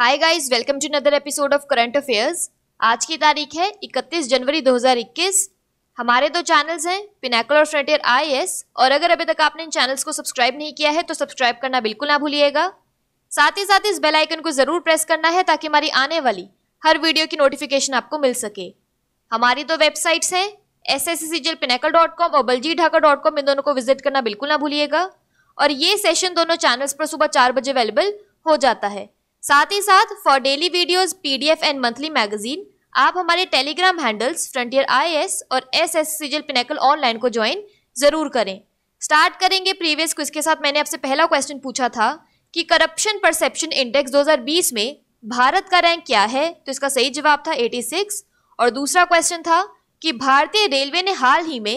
hi guys welcome to another episode of current affairs आज की तारीख है 31 जनवरी 2021 हमारे दो चैनल्स हैं पिनाकल और फ्रंटियर आई और अगर अभी तक आपने इन चैनल्स को सब्सक्राइब नहीं किया है तो सब्सक्राइब करना बिल्कुल ना भूलिएगा साथ ही साथ इस बेल आइकन को ज़रूर प्रेस करना है ताकि हमारी आने वाली हर वीडियो की नोटिफिकेशन आपको मिल सके हमारी दो वेबसाइट्स हैं S S C G Pinnacle dot com और बलजी ढाका डॉट कॉम इन दोनों को विजिट करना बिल्कुल ना भूलिएगा और ये सेशन दोनों चैनल्स पर सुबह चार बजे अवेलेबल हो जाता है साथ ही साथ for daily videos, PDF and monthly magazine आप हमारे टेलीग्राम हैंडल्स फ्रंटियर आईएएस और एस एस सीजल पिनेकल ऑनलाइन को ज्वाइन जरूर करें स्टार्ट करेंगे प्रीवियस क्विज के साथ मैंने आपसे पहला क्वेश्चन पूछा था कि करप्शन परसेप्शन इंडेक्स 2020 में भारत का रैंक क्या है तो इसका सही जवाब था 86 और दूसरा क्वेश्चन था कि भारतीय रेलवे ने हाल ही में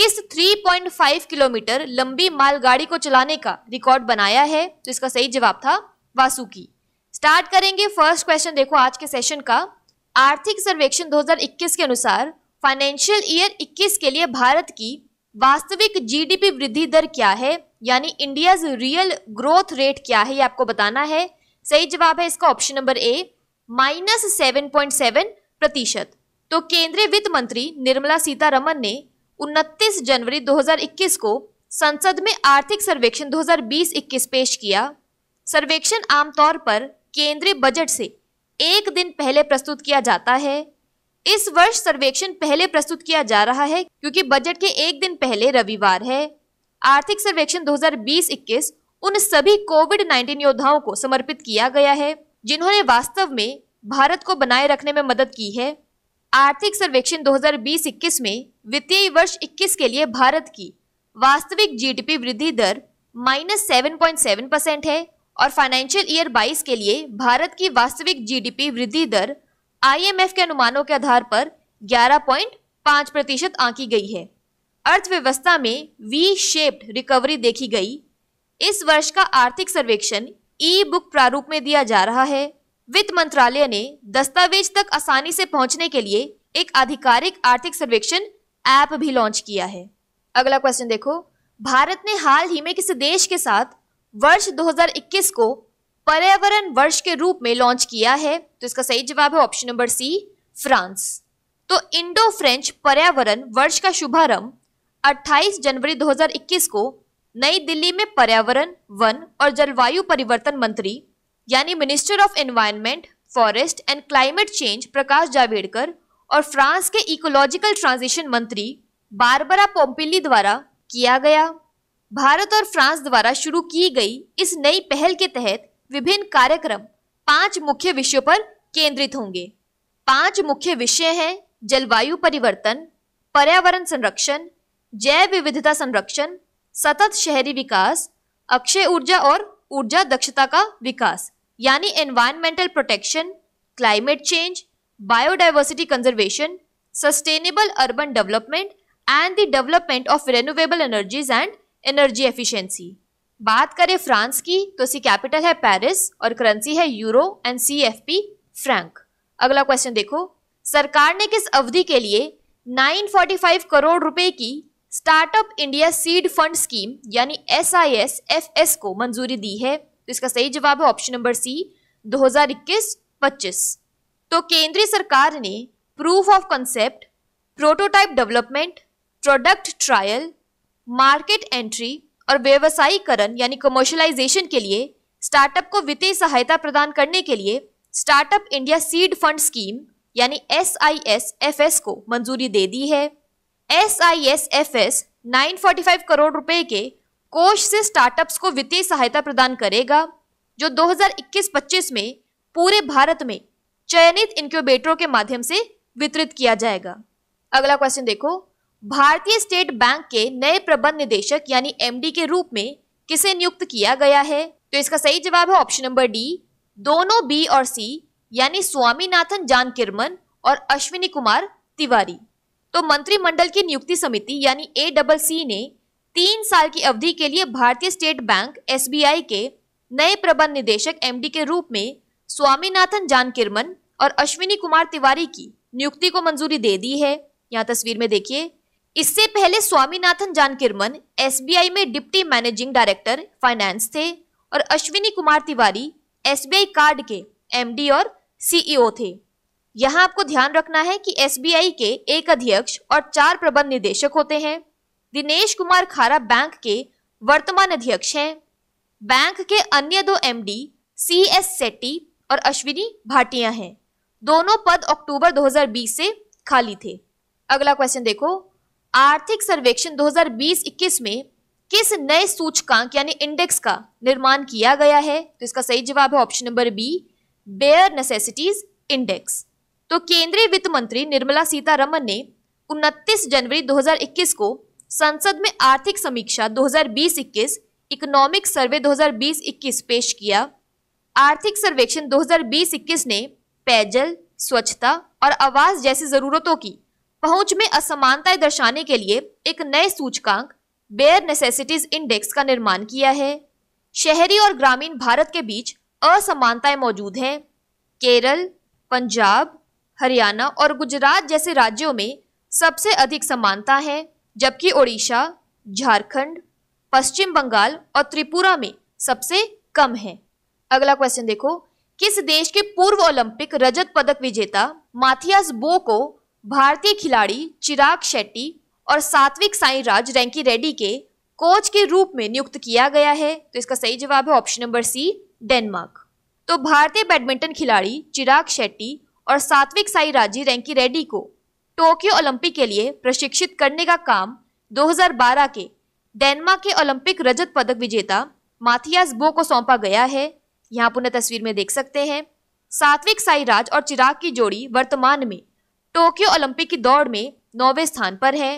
किस 3.5 किलोमीटर लंबी मालगाड़ी को चलाने का रिकॉर्ड बनाया है तो इसका सही जवाब था वासुकी स्टार्ट करेंगे फर्स्ट क्वेश्चन देखो आज के सेशन का आर्थिक सर्वेक्षण 2021 के अनुसार फाइनेंशियल ईयर 21 के लिए भारत की वास्तविक जीडीपी वृद्धि दर क्या है यानी इंडियाज रियल ग्रोथ रेट क्या है ये आपको बताना है सही जवाब है इसका option number A minus seven point seven प्रतिशत तो केंद्रीय वित्त मंत्री निर्मला सीतारमन ने 29 जनवरी 2021 को संसद में आर्थिक सर्वेक्षण 2020-21 पेश किया सर्वेक्षण आमतौर पर केंद्रीय बजट से एक दिन पहले प्रस्तुत किया जाता है इस वर्ष सर्वेक्षण पहले प्रस्तुत किया जा रहा है क्योंकि बजट के एक दिन पहले रविवार है आर्थिक सर्वेक्षण 2020-21 उन सभी कोविड 19 योद्धाओं को समर्पित किया गया है जिन्होंने वास्तव में भारत को बनाए रखने में मदद की है आर्थिक सर्वेक्षण 2020-21 में वित्तीय वर्ष 21 के लिए भारत की वास्तविक जीडीपी वृद्धि दर minus seven point seven percent है और फाइनेंशियल ईयर 22 के लिए भारत की वास्तविक जीडीपी वृद्धि दर आईएमएफ के अनुमानों के आधार पर 11.5 प्रतिशत आंकी गई है अर्थव्यवस्था में वी शेप्ड रिकवरी देखी गई इस वर्ष का आर्थिक सर्वेक्षण ई बुक प्रारूप में दिया जा रहा है वित्त मंत्रालय ने दस्तावेज तक आसानी से पहुंचने के लिए एक आधिकारिक आर्थिक सर्वेक्षण ऐप भी लॉन्च किया है अगला क्वेश्चन देखो भारत ने हाल ही में किसी देश के साथ वर्ष 2021 को पर्यावरण वर्ष के रूप में लॉन्च किया है तो इसका सही जवाब है ऑप्शन नंबर सी फ्रांस तो इंडो फ्रेंच पर्यावरण वर्ष का शुभारंभ 28 जनवरी 2021 को नई दिल्ली में पर्यावरण वन और जलवायु परिवर्तन मंत्री यानी minister of environment forest and climate change Prakash Javadekar और फ्रांस के इकोलॉजिकल ट्रांजिशन मंत्री बारबरा पोम्पिली द्वारा किया गया भारत और फ्रांस द्वारा शुरू की गई इस नई पहल के तहत विभिन्न कार्यक्रम पांच मुख्य विषयों पर केंद्रित होंगे पांच मुख्य विषय हैं जलवायु परिवर्तन पर्यावरण संरक्षण जैव विविधता संरक्षण सतत शहरी विकास अक्षय ऊर्जा और ऊर्जा दक्षता का विकास यानी environmental protection climate change biodiversity conservation sustainable urban development and the development of renewable energies and energy efficiency बात करें फ्रांस की तो इसकी कैपिटल है पेरिस और करेंसी है euro and C F P franc अगला क्वेश्चन देखो सरकार ने किस अवधि के लिए 945 करोड़ रुपए की startup India seed fund scheme यानी S I S F S को मंजूरी दी है तो इसका सही जवाब है ऑप्शन नंबर सी 2021-25 तो केंद्रीय सरकार ने proof of concept prototype development product trial market entry और व्यवसायीकरण यानी कमर्शलाइजेशन के लिए स्टार्टअप को वित्तीय सहायता प्रदान करने के लिए startup India seed fund scheme यानी S I S F S को मंजूरी दे दी है S I S F S nine forty five crore रुपए के कोष से स्टार्टअप्स को वित्तीय सहायता प्रदान करेगा जो 2021-25 में पूरे भारत में चयनित इंक्यूबेटरों के माध्यम से वितरित किया जाएगा अगला क्वेश्चन देखो भारतीय स्टेट बैंक के नए प्रबंध निदेशक यानी एमडी के रूप में किसे नियुक्त किया गया है तो इसका सही जवाब है ऑप्शन नंबर डी दोनों बी और सी यानी स्वामीनाथन जान किरमन और अश्विनी कुमार तिवारी तो मंत्रिमंडल की नियुक्ति समिति यानी ए डबल सी ने तीन साल की अवधि के लिए भारतीय स्टेट बैंक एस के नए प्रबंध निदेशक एम के रूप में स्वामीनाथन जान किरमन और अश्विनी कुमार तिवारी की नियुक्ति को मंजूरी दे दी है यहाँ तस्वीर में देखिए इससे पहले स्वामीनाथन जानकिरमन एसबीआई में डिप्टी मैनेजिंग डायरेक्टर फाइनेंस थे और अश्विनी कुमार तिवारी एसबीआई कार्ड के एमडी और सीईओ थे यहाँ आपको ध्यान रखना है कि एसबीआई के एक अध्यक्ष और चार प्रबंध निदेशक होते हैं दिनेश कुमार खारा बैंक के वर्तमान अध्यक्ष हैं बैंक के अन्य दो एमडी सी एस सेट्टी और अश्विनी भाटिया हैं दोनों पद अक्टूबर 2020 से खाली थे अगला क्वेश्चन देखो आर्थिक सर्वेक्षण 2020-21 में किस नए सूचकांक यानी इंडेक्स का निर्माण किया गया है तो इसका सही जवाब है option number B bare necessities index तो केंद्रीय वित्त मंत्री निर्मला सीतारमन ने 29 जनवरी 2021 को संसद में आर्थिक समीक्षा 2020-21 इकोनॉमिक सर्वे 2020-21 पेश किया आर्थिक सर्वेक्षण 2020-21 ने पेयजल स्वच्छता और आवास जैसी जरूरतों की पहुंच में असमानताएं दर्शाने के लिए एक नए सूचकांक बेयर नेसेसिटीज इंडेक्स का निर्माण किया है शहरी और ग्रामीण भारत के बीच असमानताएं मौजूद हैं केरल पंजाब हरियाणा और गुजरात जैसे राज्यों में सबसे अधिक समानता है जबकि ओडिशा झारखंड पश्चिम बंगाल और त्रिपुरा में सबसे कम है अगला क्वेश्चन देखो किस देश के पूर्व ओलंपिक रजत पदक विजेता माथियास बो को भारतीय खिलाड़ी चिराग शेट्टी और सात्विक राज रैंकी रेड्डी के कोच के रूप में नियुक्त किया गया है तो इसका सही जवाब है ऑप्शन नंबर सी डेनमार्क तो भारतीय बैडमिंटन खिलाड़ी चिराग शेट्टी और सात्विक साई राजी रैंकी रेड्डी को टोक्यो ओलंपिक के लिए प्रशिक्षित करने का काम 2012 के डेनमार्क के ओलंपिक रजत पदक विजेता माथियास बो को सौंपा गया है यहाँ पुनः तस्वीर में देख सकते हैं सात्विक साई राज और चिराग की जोड़ी वर्तमान में टोक्यो ओलंपिक की दौड़ में नौवे स्थान पर है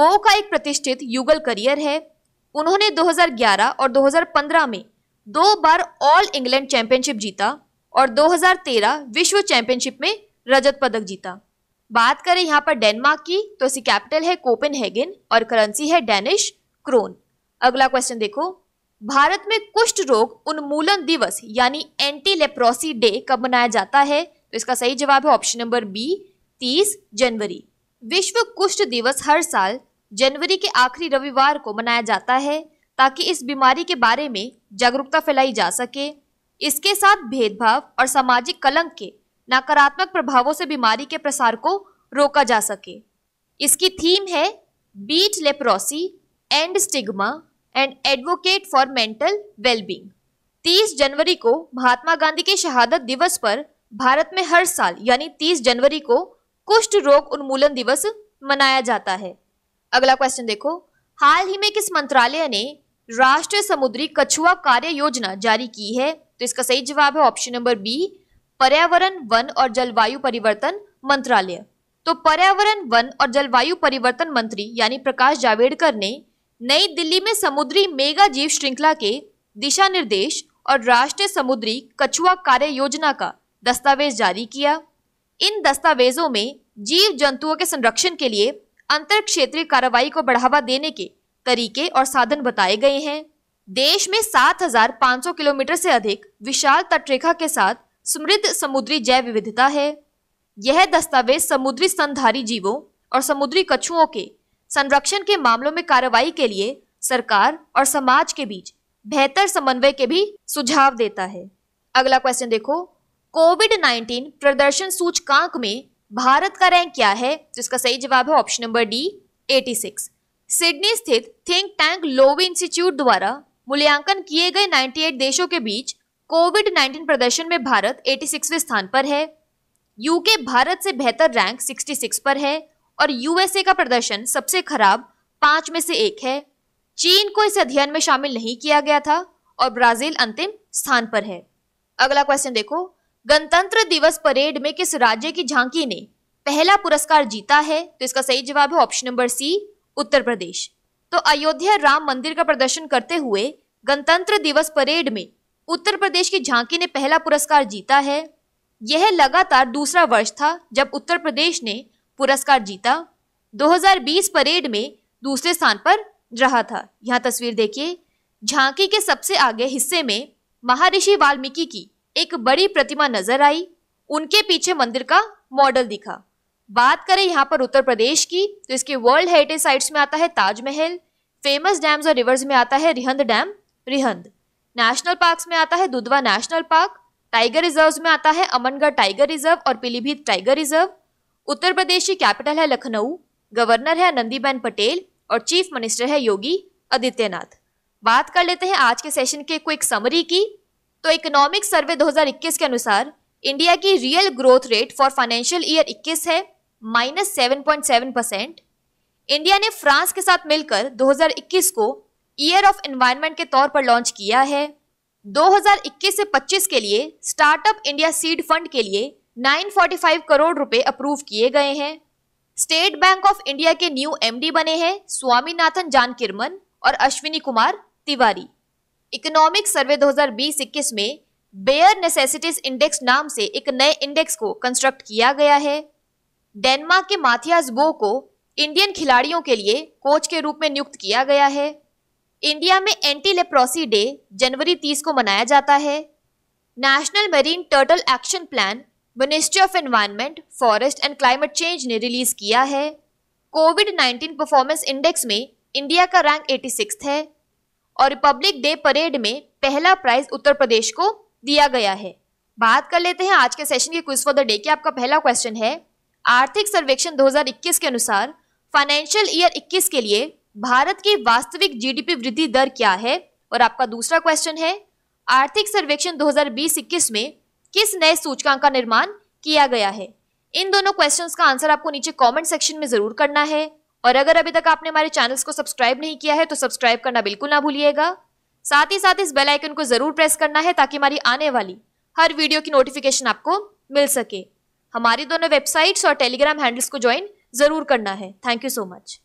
बो का एक प्रतिष्ठित युगल करियर है उन्होंने 2011 और 2015 में दो बार ऑल इंग्लैंड चैंपियनशिप जीता और 2013 विश्व चैंपियनशिप में रजत पदक जीता बात करें यहाँ पर डेनमार्क की तो इसकी कैपिटल है कोपेनहेगन और करेंसी है डेनिश क्रोन अगला क्वेश्चन देखो भारत में कुष्ठ रोग उन्मूलन दिवस यानी एंटी लेप्रोसी डे कब मनाया जाता है तो इसका सही जवाब है ऑप्शन नंबर बी 30 जनवरी विश्व कुष्ठ दिवस हर साल जनवरी के आखिरी रविवार को मनाया जाता है ताकि इस बीमारी के बारे में जागरूकता फैलाई जा सके इसके साथ भेदभाव और सामाजिक कलंक के नकारात्मक प्रभावों से बीमारी के प्रसार को रोका जा सके इसकी थीम है beat leprosy and stigma and advocate for mental wellbeing 30 जनवरी को महात्मा गांधी के शहादत दिवस पर भारत में हर साल यानी 30 जनवरी को कुष्ठ रोग उन्मूलन दिवस मनाया जाता है अगला क्वेश्चन देखो हाल ही में किस मंत्रालय ने राष्ट्रीय समुद्री कछुआ कार्य योजना जारी की है तो इसका सही जवाब है ऑप्शन नंबर बी पर्यावरण वन और जलवायु परिवर्तन मंत्रालय तो पर्यावरण वन और जलवायु परिवर्तन मंत्री यानी प्रकाश जावड़ेकर ने नई दिल्ली में समुद्री मेगा जीव श्रृंखला के दिशा निर्देश और राष्ट्रीय समुद्री कछुआ कार्य योजना का दस्तावेज जारी किया इन दस्तावेजों में जीव जंतुओं के संरक्षण के लिए अंतर क्षेत्रीय कार्रवाई को बढ़ावा देने के तरीके और साधन बताए गए हैं देश में 7,500 किलोमीटर से अधिक विशाल तटरेखा के साथ समृद्ध समुद्री जैव विविधता है यह दस्तावेज समुद्री स्तनधारी जीवों और समुद्री कछुओं के संरक्षण के मामलों में कार्रवाई के लिए सरकार और समाज के बीच बेहतर समन्वय के भी सुझाव देता है अगला क्वेश्चन देखो कोविड 19 प्रदर्शन सूचकांक में भारत का रैंक क्या है जिसका सही जवाब है ऑप्शन नंबर डी 86 सिडनी स्थित थिंक टैंक लोवी इंस्टीट्यूट द्वारा मूल्यांकन किए गए 98 देशों के बीच कोविड 19 प्रदर्शन में भारत 86वें स्थान पर है यूके भारत से बेहतर रैंक 66 पर है और यूएसए का प्रदर्शन सबसे खराब पांच में से एक है चीन को इस अध्ययन में शामिल नहीं किया गया था और ब्राजील अंतिम स्थान पर है अगला क्वेश्चन देखो गणतंत्र दिवस परेड में किस राज्य की झांकी ने पहला पुरस्कार जीता है तो इसका सही जवाब है ऑप्शन नंबर सी उत्तर प्रदेश तो अयोध्या राम मंदिर का प्रदर्शन करते हुए गणतंत्र दिवस परेड में उत्तर प्रदेश की झांकी ने पहला पुरस्कार जीता है यह लगातार दूसरा वर्ष था जब उत्तर प्रदेश ने पुरस्कार जीता 2020 परेड में दूसरे स्थान पर रहा था यहाँ तस्वीर देखिए झांकी के सबसे आगे हिस्से में महर्षि वाल्मीकि की एक बड़ी प्रतिमा नजर आई उनके पीछे मंदिर का मॉडल दिखा बात करें यहाँ पर उत्तर प्रदेश की तो इसके वर्ल्ड हेरिटेज साइट्स में आता है ताजमहल फेमस डैम्स और रिवर्स में आता है Rihand dam Rihand national parks में आता है Dudhwa national park tiger reserve में आता है अमनगढ़ टाइगर रिजर्व और पीलीभीत टाइगर रिजर्व उत्तर प्रदेश की कैपिटल है लखनऊ गवर्नर है नंदीबेन पटेल और चीफ मिनिस्टर है योगी आदित्यनाथ बात कर लेते हैं आज के सेशन के क्विक समरी की तो इकोनॉमिक सर्वे 2021 के अनुसार इंडिया की real growth rate for financial year 21 है minus seven point seven percent India ने फ्रांस के साथ मिलकर 2021 को ईयर ऑफ एनवायरनमेंट के तौर पर लॉन्च किया है 2021 से 25 के लिए स्टार्टअप इंडिया सीड फंड के लिए 945 करोड़ रुपए अप्रूव किए गए हैं स्टेट बैंक ऑफ इंडिया के न्यू एमडी बने हैं स्वामीनाथन जानकिरमन और अश्विनी कुमार तिवारी इकोनॉमिक सर्वे 2020-21 में बेयर नेसेसिटीज इंडेक्स नाम से एक नए इंडेक्स को कंस्ट्रक्ट किया गया है डेनमार्क के माथियास बो को इंडियन खिलाड़ियों के लिए कोच के रूप में नियुक्त किया गया है इंडिया में एंटी लेप्रोसी डे जनवरी 30 को मनाया जाता है national marine turtle action plan ministry of environment forest and climate change ने रिलीज किया है कोविड 19 परफॉर्मेंस इंडेक्स में इंडिया का रैंक 86 है और रिपब्लिक डे परेड में पहला प्राइज उत्तर प्रदेश को दिया गया है बात कर लेते हैं आज के सेशन के क्विज फॉर द डे की आपका पहला क्वेश्चन है आर्थिक सर्वेक्षण 2021 के अनुसार फाइनेंशियल ईयर 21 के लिए भारत की वास्तविक जीडीपी वृद्धि दर क्या है और आपका दूसरा क्वेश्चन है आर्थिक सर्वेक्षण 2020-21 में किस नए सूचकांक का निर्माण किया गया है इन दोनों क्वेश्चंस का आंसर आपको नीचे कमेंट सेक्शन में जरूर करना है और अगर अभी तक आपने हमारे चैनल्स को सब्सक्राइब नहीं किया है तो सब्सक्राइब करना बिल्कुल ना भूलिएगा साथ ही साथ इस बेल आइकन को जरूर प्रेस करना है ताकि हमारी आने वाली हर वीडियो की नोटिफिकेशन आपको मिल सके हमारी दोनों वेबसाइट्स और टेलीग्राम हैंडल्स को ज्वाइन जरूर करना है थैंक यू सो मच